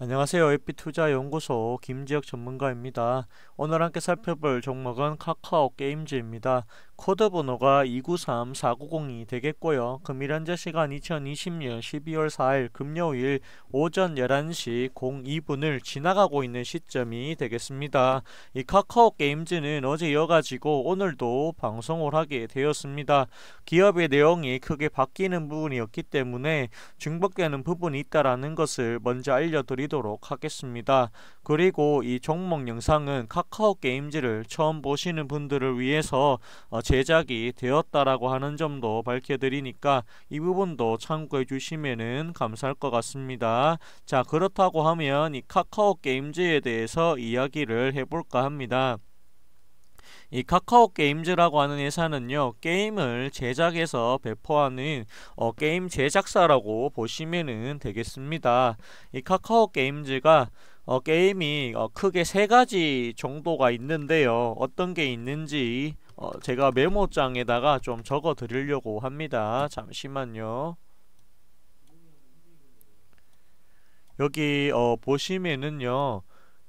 안녕하세요. 에피투자연구소 김지혁 전문가입니다. 오늘 함께 살펴볼 종목은 카카오 게임즈입니다. 코드 번호가 293490이 되겠고요. 금일 현재 시간 2020년 12월 4일 금요일 오전 11시 02분을 지나가고 있는 시점이 되겠습니다. 이 카카오 게임즈는 어제 이어가지고 오늘도 방송을 하게 되었습니다. 기업의 내용이 크게 바뀌는 부분이었기 때문에 중복되는 부분이 있다라는 것을 먼저 알려드리겠습니다. 드리도록 하겠습니다. 그리고 이 종목 영상은 카카오 게임즈를 처음 보시는 분들을 위해서 어, 제작이 되었다라고 하는 점도 밝혀드리니까 이 부분도 참고해 주시면 감사할 것 같습니다. 자 그렇다고 하면 이 카카오 게임즈에 대해서 이야기를 해볼까 합니다. 이 카카오 게임즈라고 하는 회사는요 게임을 제작해서 배포하는 어, 게임 제작사라고 보시면 되겠습니다 이 카카오 게임즈가 어, 게임이 어, 크게 세 가지 정도가 있는데요 어떤 게 있는지 어, 제가 메모장에다가 좀 적어 드리려고 합니다 잠시만요 여기 어, 보시면은요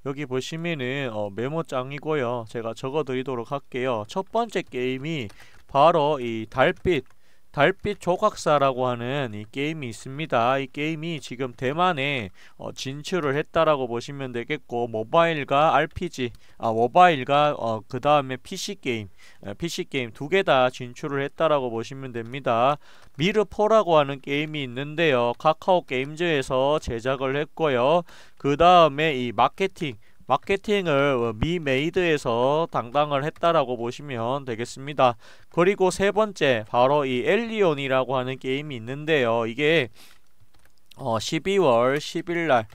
여기 보시면은 어, 메모장이고요. 제가 적어드리도록 할게요. 첫 번째 게임이 바로 이 달빛 달빛 조각사라고 하는 이 게임이 있습니다. 이 게임이 지금 대만에 어, 진출을 했다라고 보시면 되겠고 모바일과 RPG, 아 모바일과 어, 그 다음에 PC 게임, PC 게임 두 개 다 진출을 했다라고 보시면 됩니다. 미르포라고 하는 게임이 있는데요. 카카오 게임즈에서 제작을 했고요. 그 다음에 이 마케팅 마케팅을 어, 미메이드에서 담당을 했다라고 보시면 되겠습니다. 그리고 세 번째 바로 이 엘리온이라고 하는 게임이 있는데요. 이게 어 12월 10일 날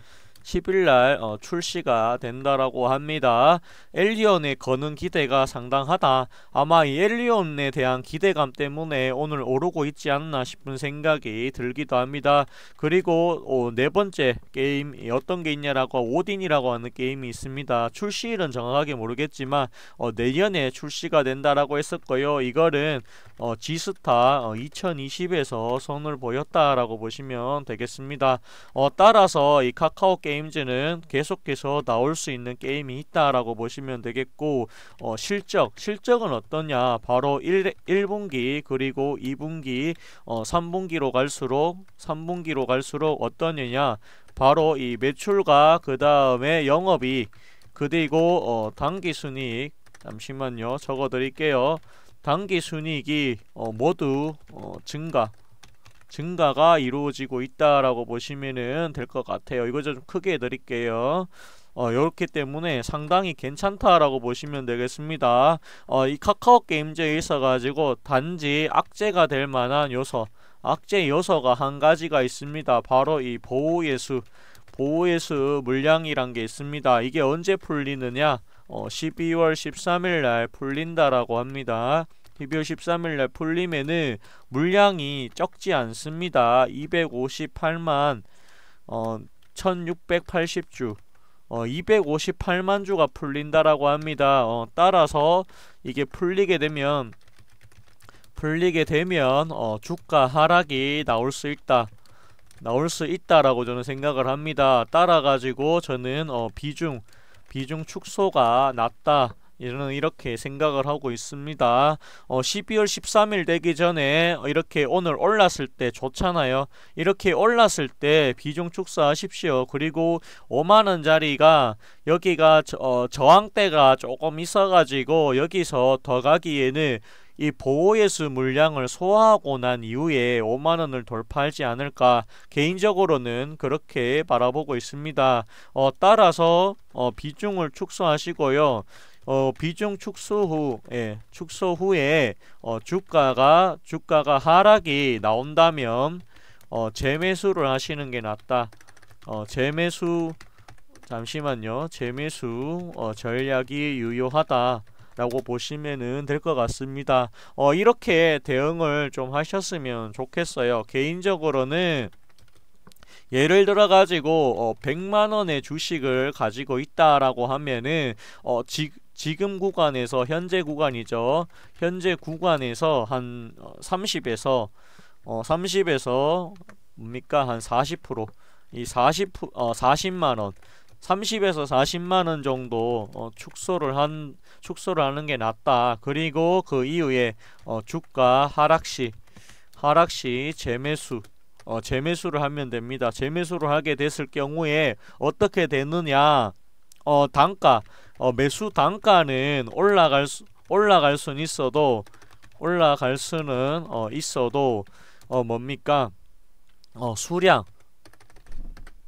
10일날 어, 출시가 된다라고 합니다. 엘리온에 거는 기대가 상당하다. 아마 이엘리온에 대한 기대감 때문에 오늘 오르고 있지 않나 싶은 생각이 들기도 합니다. 그리고 어, 네 번째 게임 어떤 게 있냐라고 오딘이라고 하는 게임이 있습니다. 출시일은 정확하게 모르겠지만 어, 내년에 출시가 된다라고 했었고요. 이거는 어, 지스타 어, 2020에서 선을 보였다라고 보시면 되겠습니다. 어, 따라서 이 카카오 게임 게임즈는 계속해서 나올 수 있는 게임이 있다라고 보시면 되겠고 어, 실적, 실적은 어떠냐 바로 1, 1분기 그리고 2분기 어, 3분기로 갈수록 3분기로 갈수록 어떠느냐 바로 이 매출과 그 다음에 영업이 그리고 어, 단기순이익 잠시만요 적어드릴게요 단기순이익이 어, 모두 어, 증가 증가가 이루어지고 있다라고 보시면될 것 같아요. 이거 좀 크게 해드릴게요. 어, 이렇기 때문에 상당히 괜찮다라고 보시면 되겠습니다. 어, 이 카카오 게임즈에 있어가지고 단지 악재가 될 만한 요소, 악재 요소가 한 가지가 있습니다. 바로 이 보호예수, 보호예수 물량이란 게 있습니다. 이게 언제 풀리느냐? 어, 12월 13일 날 풀린다라고 합니다. 12월 13일날 풀림에는 물량이 적지 않습니다. 258만 어, 1680주 어, 258만 주가 풀린다라고 합니다. 어, 따라서 이게 풀리게 되면 풀리게 되면 어, 주가 하락이 나올 수 있다. 나올 수 있다라고 저는 생각을 합니다. 따라 가지고 저는 어, 비중 비중 축소가 낮다. 이는 이렇게 생각을 하고 있습니다. 어, 12월 13일 되기 전에 이렇게 오늘 올랐을 때 좋잖아요. 이렇게 올랐을 때 비중 축소하십시오. 그리고 5만 원자리가 여기가 저, 어, 저항대가 조금 있어가지고 여기서 더 가기에는 이 보호예수 물량을 소화하고 난 이후에 5만원을 돌파하지 않을까 개인적으로는 그렇게 바라보고 있습니다. 어, 따라서 어, 비중을 축소하시고요. 어, 비중 축소 후, 예, 축소 후에 어, 주가가 주가가 하락이 나온다면 어, 재매수를 하시는 게 낫다. 어, 재매수 잠시만요. 재매수 어, 전략이 유효하다. 라고 보시면은 될 것 같습니다. 어, 이렇게 대응을 좀 하셨으면 좋겠어요. 개인적으로는 예를 들어 가지고 어 100만 원의 주식을 가지고 있다라고 하면은 어 지, 지금 구간에서 현재 구간이죠. 현재 구간에서 한 30에서 어 30에서 어, 뭡니까? 한 40%. 이 40, 어, 40만원 30에서 40만원 정도 어, 축소를 한 축소를 하는 게 낫다 그리고 그 이후에 어, 주가 하락시 하락시 재매수 어, 재매수를 하면 됩니다. 재매수를 하게 됐을 경우에 어떻게 되느냐? 어, 단가, 어, 매수 단가는 올라갈 수, 올라갈 순 있어도 올라갈 수는 어, 있어도 어, 뭡니까? 어, 수량,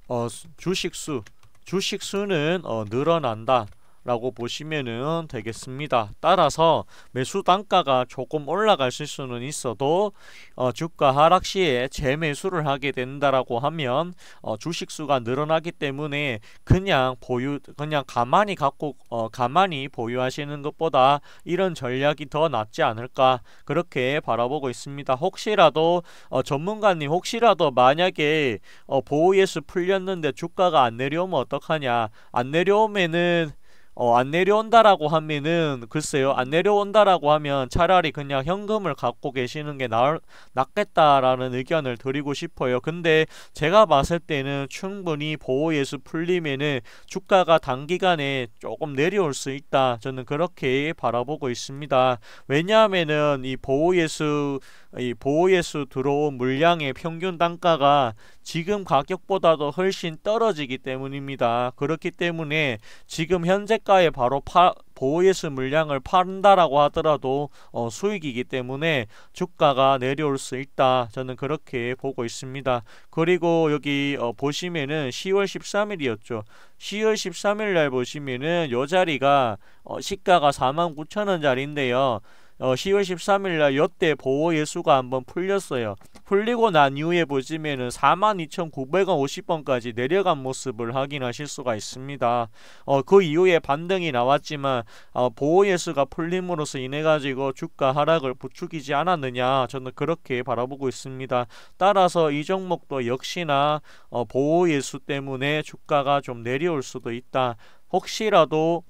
어, 주식수, 주식수는 어, 늘어난다. 라고 보시면 되겠습니다. 따라서 매수 단가가 조금 올라갈 수는 있어도 어, 주가 하락 시에 재매수를 하게 된다라고 하면 어, 주식 수가 늘어나기 때문에 그냥 보유 그냥 가만히 갖고 어, 가만히 보유하시는 것보다 이런 전략이 더 낫지 않을까 그렇게 바라보고 있습니다. 혹시라도 어, 전문가님 혹시라도 만약에 어, 보유에서 풀렸는데 주가가 안 내려오면 어떡하냐 안 내려오면은 어, 안 내려온다라고 하면은 글쎄요 안 내려온다라고 하면 차라리 그냥 현금을 갖고 계시는 게 나을, 낫겠다라는 의견을 드리고 싶어요 근데 제가 봤을 때는 충분히 보호예수 풀림에는 주가가 단기간에 조금 내려올 수 있다 저는 그렇게 바라보고 있습니다 왜냐하면은 이 보호예수 이 보호예수 들어온 물량의 평균 단가가 지금 가격보다도 훨씬 떨어지기 때문입니다. 그렇기 때문에 지금 현재가에 바로 파, 보호예수 물량을 판다라고 하더라도 어, 수익이기 때문에 주가가 내려올 수 있다. 저는 그렇게 보고 있습니다. 그리고 여기 어, 보시면은 10월 13일이었죠. 10월 13일 날 보시면은 요 자리가 어, 시가가 49,000원 자리인데요. 어, 10월 13일 날 역대 보호 예수가 한번 풀렸어요. 풀리고 난 이후에 보시면은 42,950번까지 내려간 모습을 확인하실 수가 있습니다. 어, 그 이후에 반등이 나왔지만 어, 보호 예수가 풀림으로써 인해 가지고 주가 하락을 부추기지 않았느냐 저는 그렇게 바라보고 있습니다. 따라서 이 종목도 역시나 어, 보호 예수 때문에 주가가 좀 내려올 수도 있다. 혹시라도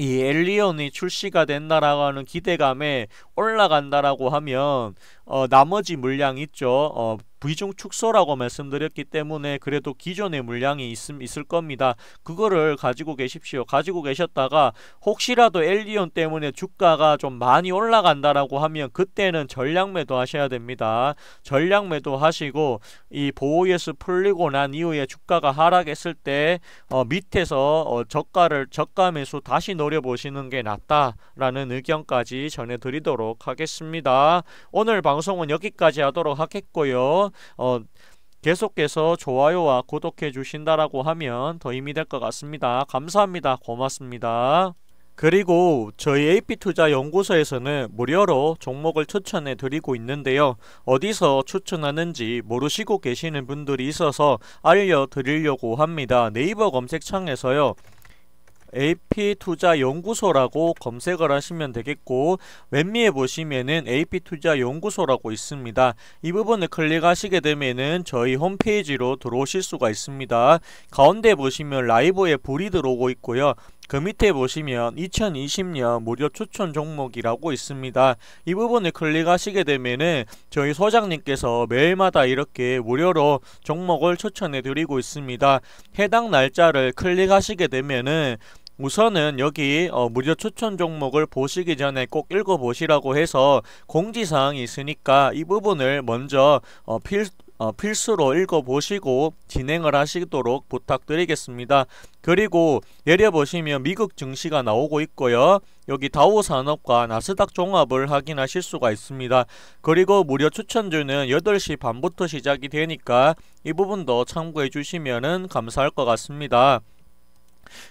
이엘리온이 출시가 된다라는 고하 기대감에 올라간다라고 하면 어, 나머지 물량 있죠. 어, v 중 축소라고 말씀드렸기 때문에 그래도 기존의 물량이 있음, 있을 겁니다. 그거를 가지고 계십시오. 가지고 계셨다가 혹시라도 엘리온 때문에 주가가 좀 많이 올라간다라고 하면 그때는 전량 매도 하셔야 됩니다. 전량 매도 하시고 이보호에서 풀리고 난 이후에 주가가 하락했을 때 어, 밑에서 어, 저가를 저가 매수 다시 노려보시는 게 낫다라는 의견까지 전해드리도록 하겠습니다. 오늘 방송은 여기까지 하도록 하겠고요. 어, 계속해서 좋아요와 구독해 주신다라고 하면 더 힘이 될 것 같습니다. 감사합니다. 고맙습니다. 그리고 저희 AP투자연구소에서는 무료로 종목을 추천해 드리고 있는데요. 어디서 추천하는지 모르시고 계시는 분들이 있어서 알려드리려고 합니다. 네이버 검색창에서요. AP투자연구소라고 검색을 하시면 되겠고 왼미에 보시면은 AP투자연구소라고 있습니다. 이 부분을 클릭하시게 되면은 저희 홈페이지로 들어오실 수가 있습니다. 가운데 보시면 라이브에 불이 들어오고 있고요. 그 밑에 보시면 2020년 무료 추천 종목이라고 있습니다. 이 부분을 클릭하시게 되면은 저희 소장님께서 매일마다 이렇게 무료로 종목을 추천해 드리고 있습니다. 해당 날짜를 클릭하시게 되면은 우선은 여기 어, 무료 추천 종목을 보시기 전에 꼭 읽어보시라고 해서 공지사항이 있으니까 이 부분을 먼저 어, 필, 어, 필수로 읽어보시고 진행을 하시도록 부탁드리겠습니다. 그리고 내려보시면 미국 증시가 나오고 있고요. 여기 다우 산업과 나스닥 종합을 확인하실 수가 있습니다. 그리고 무료 추천주는 8시 반부터 시작이 되니까 이 부분도 참고해 주시면 감사할 것 같습니다.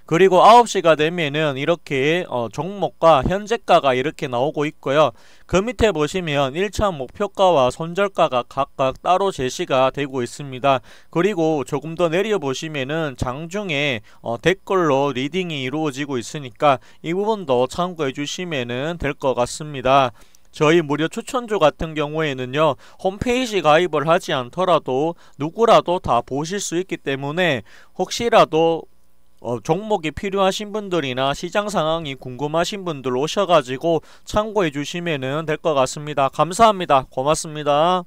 그리고 9시가 되면은 이렇게 어 종목과 현재가가 이렇게 나오고 있고요. 그 밑에 보시면 1차 목표가와 손절가가 각각 따로 제시가 되고 있습니다. 그리고 조금 더 내려 보시면은 장중에 어 댓글로 리딩이 이루어지고 있으니까 이 부분도 참고해 주시면은 될것 같습니다. 저희 무료 추천주 같은 경우에는요 홈페이지 가입을 하지 않더라도 누구라도 다 보실 수 있기 때문에 혹시라도 어, 종목이 필요하신 분들이나 시장 상황이 궁금하신 분들 오셔가지고 참고해 주시면 될 것 같습니다. 감사합니다. 고맙습니다.